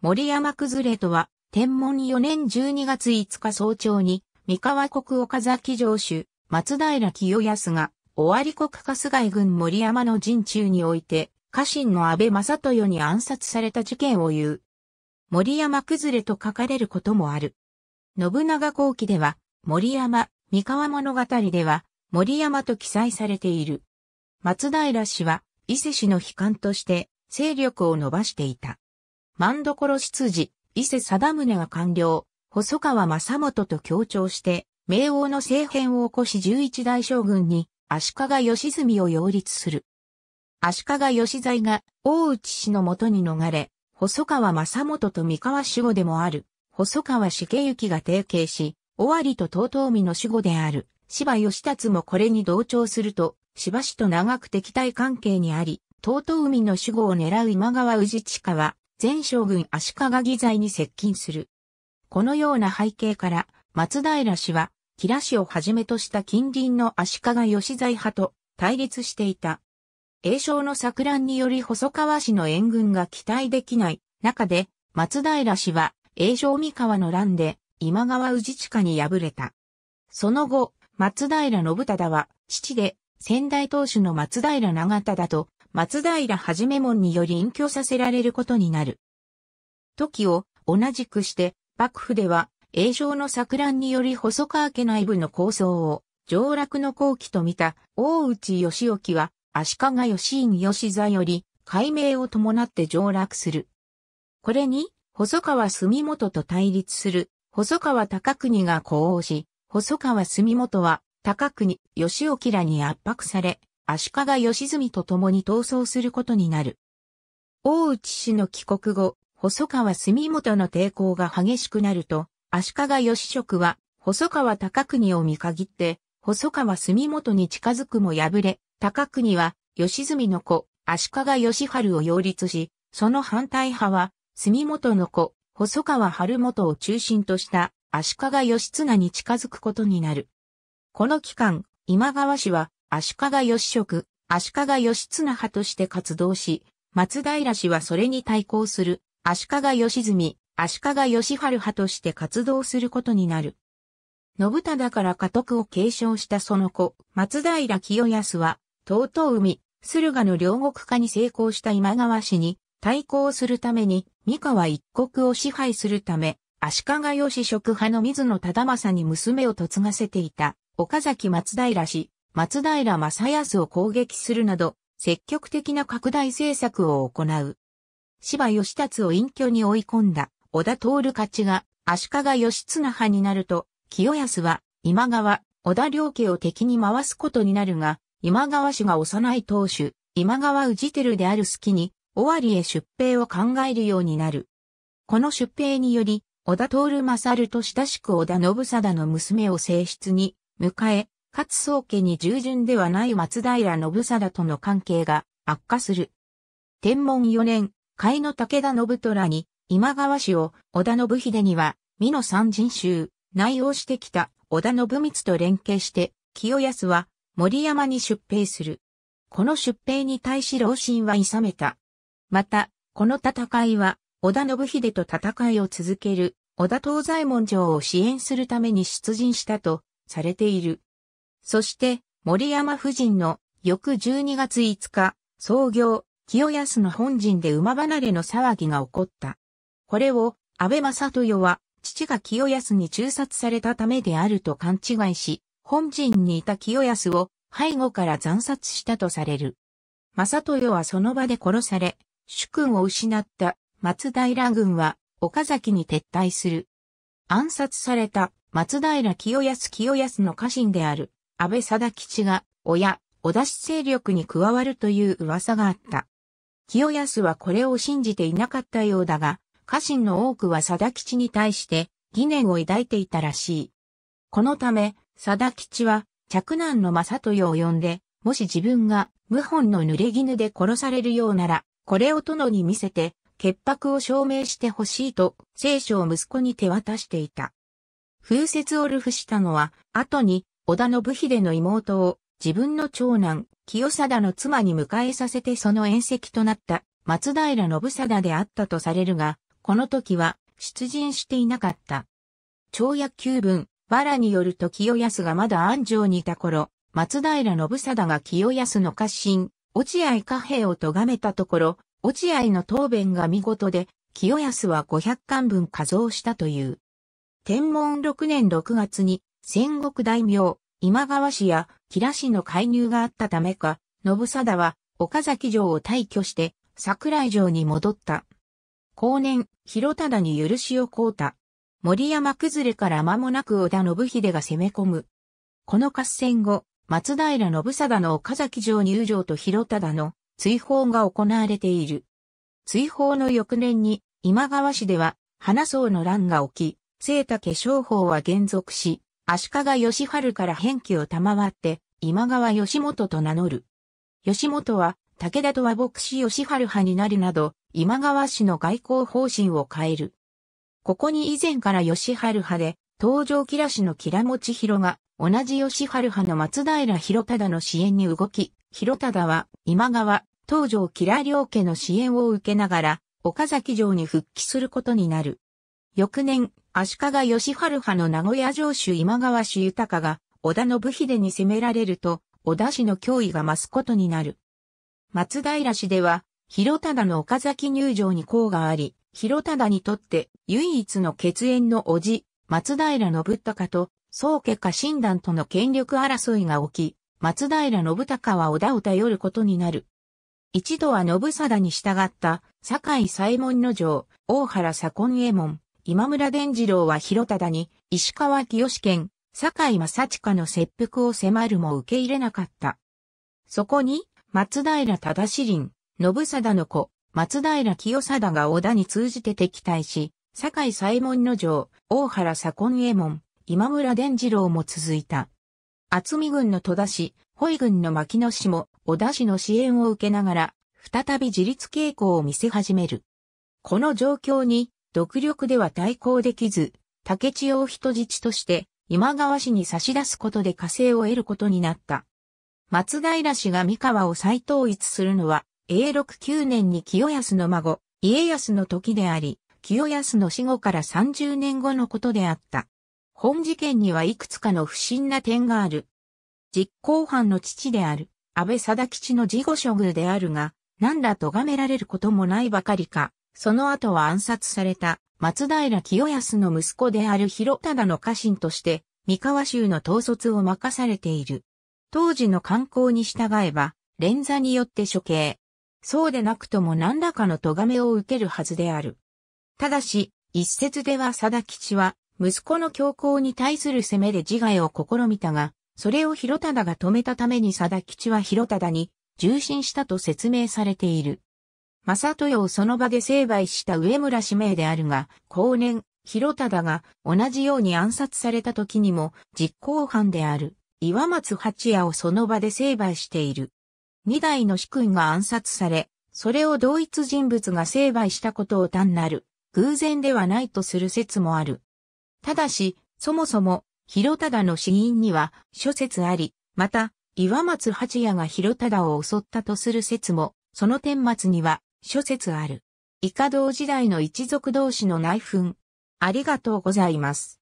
森山崩れとは、天文4年12月5日早朝に、三河国岡崎城主、松平清康が、尾張国春日井郡森山の陣中において、家臣の安倍正豊に暗殺された事件を言う。森山崩れと書かれることもある。信長後期では、森山、三河物語では、森山と記載されている。松平氏は、伊勢氏の悲観として、勢力を伸ばしていた。万所執事、伊勢貞宗が官僚、細川正元と協調して、明王の政変を起こし十一代将軍に、足利義澄を擁立する。足利義材が大内氏のもとに逃れ、細川正元と三河守護でもある、細川重幸が提携し、尾張と東東美の守護である、芝義達もこれに同調すると、芝氏と長く敵対関係にあり、東東海の守護を狙う今川氏近は、全将軍足利義材に接近する。このような背景から、松平氏は、吉良氏をはじめとした近隣の足利義材派と対立していた。栄翔の作乱により細川氏の援軍が期待できない中で、松平氏は栄翔三河の乱で今川氏下に敗れた。その後、松平信忠は父で先代当主の松平長忠と松平はじめ門により隠居させられることになる。時を同じくして、幕府では、栄翔の錯乱により細川家内部の構想を、上洛の後期と見た大内義興は、足利義院義座より、改名を伴って上洛する。これに、細川住元と対立する、細川高国が呼応し、細川住元は、高国、義興らに圧迫され、足利義澄と共に逃走することになる。大内氏の帰国後、細川住元の抵抗が激しくなると、足利義職は、細川高国を見限って、細川住元に近づくも敗れ、高国は、義澄の子、足利義春を擁立し、その反対派は、住元の子、細川春元を中心とした足利義綱に近づくことになる。この期間、今川氏は足利義職、足利義綱派として活動し、松平氏はそれに対抗する、足利義住、足利義春派として活動することになる。信忠から家督を継承したその子、松平清康は、東東海、駿河の両国化に成功した今川氏に、対抗するために、三河一国を支配するため、足利義職派の水野忠政に娘を嫁がせていた、岡崎松平氏、松平正康を攻撃するなど、積極的な拡大政策を行う。芝義達を隠居に追い込んだ、小田徹勝ちが、足利義綱派になると、清康は、今川、小田良家を敵に回すことになるが、今川氏が幼い当主、今川氏輝である隙に、尾張へ出兵を考えるようになる。この出兵により、小田徹勝と親しく小田信貞の娘を正室に迎え、勝宗家に従順ではない松平信貞との関係が悪化する。天文4年、甲斐の武田信虎に、今川氏を、織田信秀には、美濃三人衆、内応してきた織田信光と連携して、清康は森山に出兵する。この出兵に対し老臣は諌めた。また、この戦いは、織田信秀と戦いを続ける、織田東西門城を支援するために出陣したと、されている。そして、森山夫人の翌12月5日、創業、清安の本陣で馬離れの騒ぎが起こった。これを、安倍正豊は、父が清安に中殺されたためであると勘違いし、本陣にいた清安を背後から残殺したとされる。正豊はその場で殺され、主君を失った松平軍は岡崎に撤退する。暗殺された松平清康清康の家臣である安倍貞吉が、親、小田氏勢力に加わるという噂があった。清康はこれを信じていなかったようだが、家臣の多くは貞吉に対して疑念を抱いていたらしい。このため、貞吉は、嫡男の正豊を呼んで、もし自分が謀反の濡れ衣で殺されるようなら、これを殿に見せて、潔白を証明してほしいと、聖書を息子に手渡していた。風説を流布したのは、後に織田信秀の妹を自分の長男、清貞の妻に迎えさせてその宴席となった松平信貞であったとされるが、この時は出陣していなかった。長野九分、バラによると清康がまだ安城にいた頃、松平信貞が清康の家臣、落合家兵を咎めたところ、落合の答弁が見事で、清康は500巻分加増したという。天文6年6月に戦国大名、今川氏や吉良氏の介入があったためか、信貞は岡崎城を退去して桜井城に戻った。後年、広忠に許しを請うた。森山崩れから間もなく織田信秀が攻め込む。この合戦後、松平信貞の岡崎城入城と広忠の追放が行われている。追放の翌年に今川氏では花荘の乱が起き、聖武商法は減俗し、足利義春から返記を賜って、今川義元と名乗る。義元は、武田と和牧師義春派になるなど、今川氏の外交方針を変える。ここに以前から義春派で、東条吉良氏の吉良持広が、同じ義春派の松平広忠の支援に動き、広忠は今川、東条吉良両家の支援を受けながら、岡崎城に復帰することになる。翌年、足利義春派の名古屋城主今川氏豊が、織田信秀に攻められると、織田氏の脅威が増すことになる。松平氏では、広忠の岡崎入城に功があり、広忠にとって唯一の血縁の叔父、松平信孝と、宗家家臣団との権力争いが起き、松平信孝は織田を頼ることになる。一度は信貞に従った、堺左衛門の城、大原左近衛門、今村伝次郎は広忠に、石川清県、堺井正親の切腹を迫るも受け入れなかった。そこに、松平忠志林、信貞の子、松平清貞が織田に通じて敵対し、堺左衛門の城、大原左近右衛門、今村伝次郎も続いた。厚見軍の戸田市、保井軍の牧野市も織田市の支援を受けながら、再び自立傾向を見せ始める。この状況に、独力では対抗できず、竹千代を人質として今川氏に差し出すことで火星を得ることになった。松平氏が三河を再統一するのは、永禄9年に清康の孫、家康の時であり、清康の死後から30年後のことであった。本事件にはいくつかの不審な点がある。実行犯の父である、安倍貞吉の事後処遇であるが、何ら咎められることもないばかりか、その後は暗殺された松平清康の息子である広忠の家臣として、三河州の統率を任されている。当時の観光に従えば、連座によって処刑。そうでなくとも何らかの咎めを受けるはずである。ただし、一説では貞吉は、息子の強行に対する攻めで自害を試みたが、それを広忠が止めたために貞吉は広忠に、重心したと説明されている。正豊をその場で成敗した上村氏名であるが、後年、広忠が同じように暗殺された時にも実行犯である岩松八也をその場で成敗している。二代の主君が暗殺され、それを同一人物が成敗したことを単なる偶然ではないとする説もある。ただし、そもそも広忠の死因には諸説あり、また岩松八也が広忠を襲ったとする説も、その顛末には諸説ある。イカ同時代の一族同士の内紛。ありがとうございます。